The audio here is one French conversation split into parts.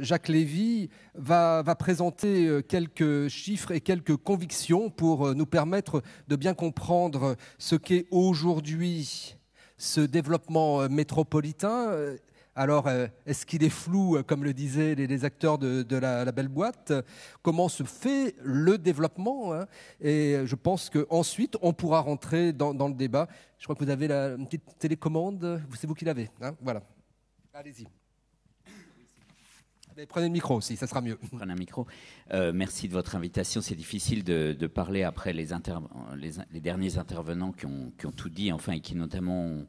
Jacques Lévy va, présenter euh, quelques chiffres et quelques convictions pour euh, nous permettre de bien comprendre ce qu'est aujourd'hui ce développement euh, métropolitain. Alors, est-ce qu'il est flou, comme le disaient les, acteurs de, la, belle boîte Comment se fait le développement hein? Et je pense qu'ensuite, on pourra rentrer dans, le débat. Je crois que vous avez la petite télécommande, c'est vous qui l'avez. Hein? voilà. Allez-y prenez le micro aussi, ça sera mieux. Prenez un micro. Euh, merci de votre invitation. C'est difficile de, parler après les, les, derniers intervenants qui ont, tout dit, enfin, et qui notamment ont,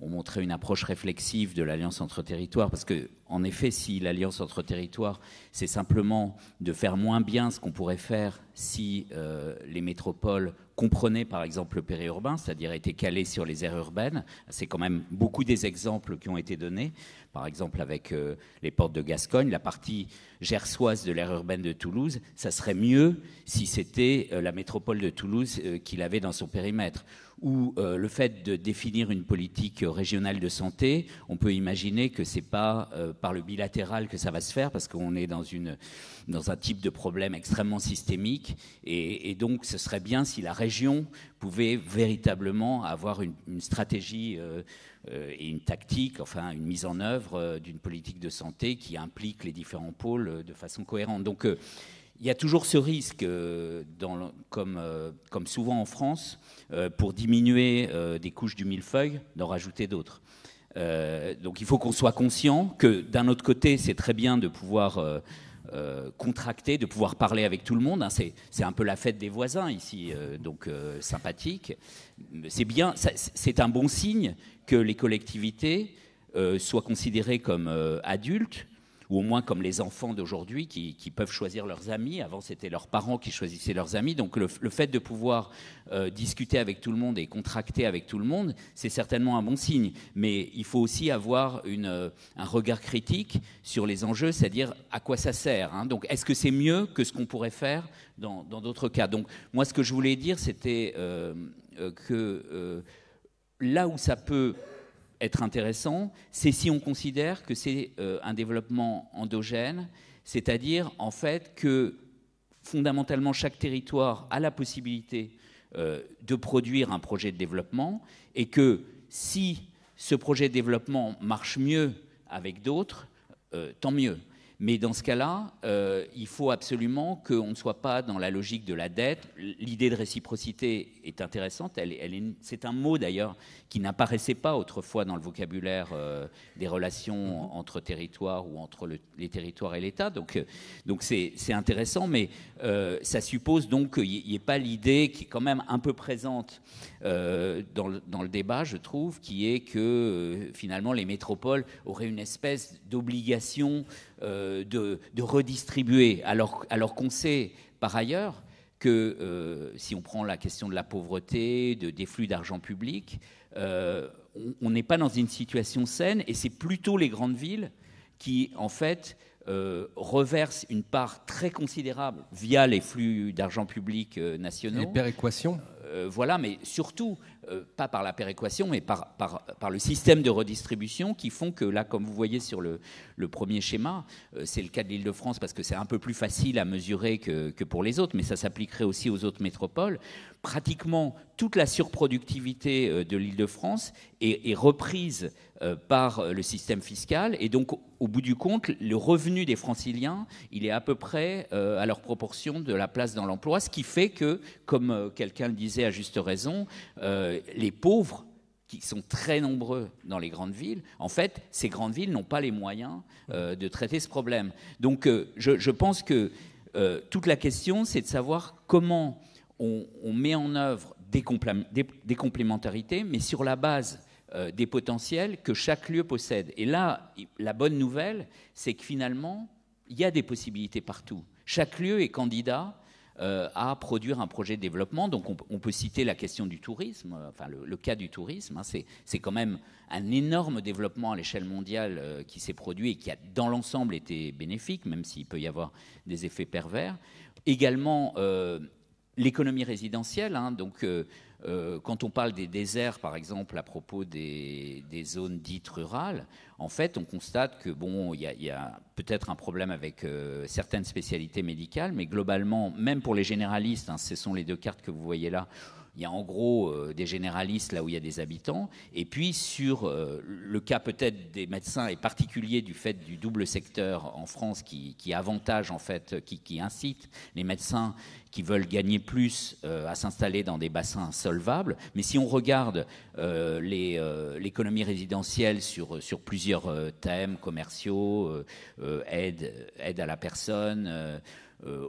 ont montré une approche réflexive de l'alliance entre territoires. Parce que, en effet, si l'alliance entre territoires, c'est simplement de faire moins bien ce qu'on pourrait faire si euh, les métropoles comprenaient par exemple le périurbain, c'est-à-dire étaient calées sur les aires urbaines. C'est quand même beaucoup des exemples qui ont été donnés, par exemple avec euh, les portes de Gascogne, la partie gersoise de l'aire urbaine de Toulouse, ça serait mieux si c'était euh, la métropole de Toulouse qui l'avait dans son périmètre. Ou le fait de définir une politique régionale de santé, on peut imaginer que c'est pas par le bilatéral que ça va se faire, parce qu'on est dans, une, dans un type de problème extrêmement systémique et, donc, ce serait bien si la région pouvait véritablement avoir une, stratégie euh, euh, et une tactique, enfin une mise en œuvre euh, d'une politique de santé qui implique les différents pôles de façon cohérente. Donc, il y a toujours ce risque, dans comme, comme, souvent en France, pour diminuer des couches du millefeuille, d'en rajouter d'autres. donc il faut qu'on soit conscient que d'un autre côté, c'est très bien de pouvoir euh, contracté, de pouvoir parler avec tout le monde. Hein. C'est un peu la fête des voisins ici, euh, donc euh, sympathique. C'est bien, c'est un bon signe que les collectivités soient considérées comme adultes ou au moins comme les enfants d'aujourd'hui qui, peuvent choisir leurs amis. Avant, c'était leurs parents qui choisissaient leurs amis. Donc le, fait de pouvoir euh, discuter avec tout le monde et contracter avec tout le monde, c'est certainement un bon signe. Mais il faut aussi avoir euh, un regard critique sur les enjeux, c'est-à-dire à quoi ça sert. Hein. Donc est-ce que c'est mieux que ce qu'on pourrait faire dans d'autres cas Donc moi, ce que je voulais dire, c'était euh, que là où ça peut être intéressant, c'est si on considère que c'est euh, un développement endogène, c'est-à-dire en fait que fondamentalement chaque territoire a la possibilité euh, de produire un projet de développement et que si ce projet de développement marche mieux avec d'autres, euh, tant mieux. Mais dans ce cas-là, euh, il faut absolument qu'on ne soit pas dans la logique de la dette. L'idée de réciprocité est intéressante. c'est un mot d'ailleurs qui n'apparaissait pas autrefois dans le vocabulaire euh, des relations mm-hmm. entre territoires ou entre les territoires et l'État. Donc, euh, donc c'est, intéressant, mais ça suppose donc qu'il n'y ait pas l'idée qui est quand même un peu présente dans, le, débat, je trouve, qui est que finalement les métropoles auraient une espèce d'obligation euh, de, redistribuer, alors, alors qu'on sait par ailleurs que euh, si on prend la question de la pauvreté, de, des flux d'argent public, euh, on n'est pas dans une situation saine et c'est plutôt les grandes villes qui, en fait, reversent reverse une part très considérable via les flux d'argent public nationaux. Les Voilà, mais surtout euh, pas par la péréquation, mais par, par, par, le système de redistribution qui font que là, comme vous voyez sur le, premier schéma, euh, c'est le cas de l'île de France parce que c'est un peu plus facile à mesurer que, que pour les autres, mais ça s'appliquerait aussi aux autres métropoles. Pratiquement toute la surproductivité euh, de l'île de France est, reprise par le système fiscal. Et donc, au bout du compte, le revenu des franciliens, il est à peu près à leur proportion de la place dans l'emploi, ce qui fait que, comme quelqu'un le disait à juste raison, euh, les pauvres qui sont très nombreux dans les grandes villes, en fait, ces grandes villes n'ont pas les moyens euh, de traiter ce problème. Donc, euh, je, pense que toute la question, c'est de savoir comment on, met en œuvre des, complémentarités, mais sur la base des potentiels que chaque lieu possède. Et là, la bonne nouvelle, c'est que finalement, il y a des possibilités partout. Chaque lieu est candidat euh, à produire un projet de développement. Donc on, peut citer la question du tourisme, euh, enfin le, cas du tourisme. Hein. c'est quand même un énorme développement à l'échelle mondiale euh, qui s'est produit et qui a dans l'ensemble été bénéfique, même s'il peut y avoir des effets pervers. Également l'économie résidentielle, hein. donc euh, quand on parle des déserts, par exemple, à propos des, zones dites rurales, en fait, on constate que, bon, il y a, peut-être un problème avec euh, certaines spécialités médicales, mais globalement, même pour les généralistes, hein, ce sont les deux cartes que vous voyez là, il y a en gros euh, des généralistes là où il y a des habitants. Et puis sur euh, le cas peut-être des médecins et particulier du fait du double secteur en France qui, avantage en fait, euh, qui, incite les médecins qui veulent gagner plus à s'installer dans des bassins solvables. Mais si on regarde l'économie résidentielle sur, plusieurs thèmes commerciaux, aide à la personne,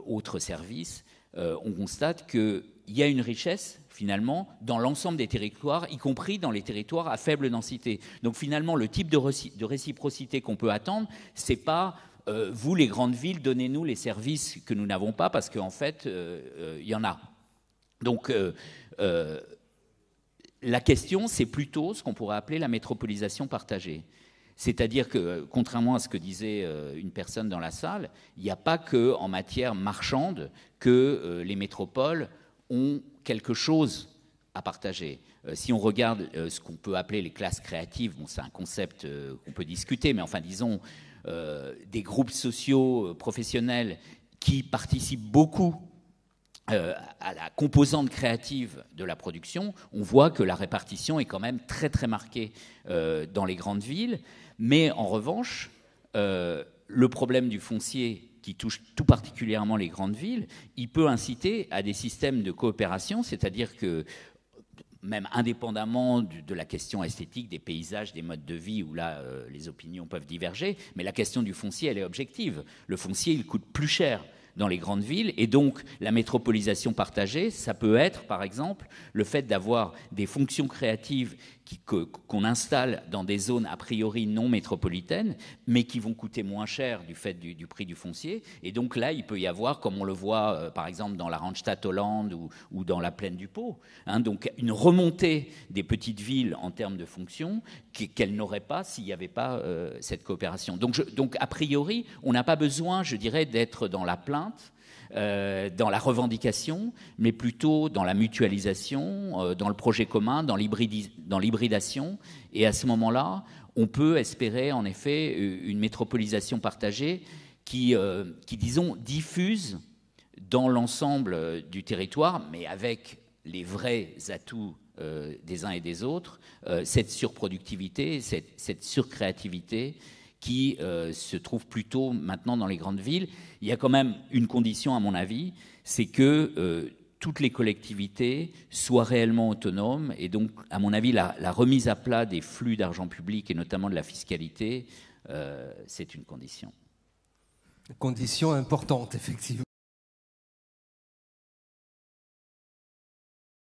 autres services, euh, on constate qu'il y a une richesse finalement dans l'ensemble des territoires, y compris dans les territoires à faible densité. Donc finalement, le type de, réciprocité qu'on peut attendre, c'est pas euh, vous les grandes villes, donnez-nous les services que nous n'avons pas, parce qu'en fait, il euh, y en a. Donc la question, c'est plutôt ce qu'on pourrait appeler la métropolisation partagée. C'est-à-dire que, euh, contrairement à ce que disait euh, une personne dans la salle, il n'y a pas que en matière marchande que euh, les métropoles ont quelque chose à partager. Si on regarde ce qu'on peut appeler les classes créatives, bon, c'est un concept qu'on peut discuter, mais enfin, disons, des groupes sociaux professionnels qui participent beaucoup euh, à la composante créative de la production, on voit que la répartition est quand même très très marquée euh, dans les grandes villes. Mais en revanche, euh, le problème du foncier qui touche tout particulièrement les grandes villes, il peut inciter à des systèmes de coopération, c'est-à-dire que même indépendamment de la question esthétique, des paysages, des modes de vie, où là, les opinions peuvent diverger, mais la question du foncier, elle est objective. Le foncier, il coûte plus cher dans les grandes villes. Et donc, la métropolisation partagée, ça peut être, par exemple, le fait d'avoir des fonctions créatives qu'on installe dans des zones a priori non métropolitaines, mais qui vont coûter moins cher du fait du, prix du foncier. Et donc là, il peut y avoir, comme on le voit euh, par exemple dans la Randstad Hollande ou, dans la plaine du Pau, hein, donc une remontée des petites villes en termes de fonctions qu'elles n'auraient pas s'il n'y avait pas euh, cette coopération. Donc, donc a priori, on n'a pas besoin, je dirais, d'être dans la plainte euh, dans la revendication, mais plutôt dans la mutualisation, euh, dans le projet commun, dans l'hybridation. Et à ce moment-là, on peut espérer en effet une métropolisation partagée euh, qui, disons, diffuse dans l'ensemble du territoire, mais avec les vrais atouts des uns et des autres, cette surproductivité, cette surcréativité qui euh, se trouve plutôt maintenant dans les grandes villes. Il y a quand même une condition, à mon avis, c'est que euh, toutes les collectivités soient réellement autonomes. Et donc, à mon avis, la, remise à plat des flux d'argent public et notamment de la fiscalité, euh, c'est une condition. Condition importante, effectivement.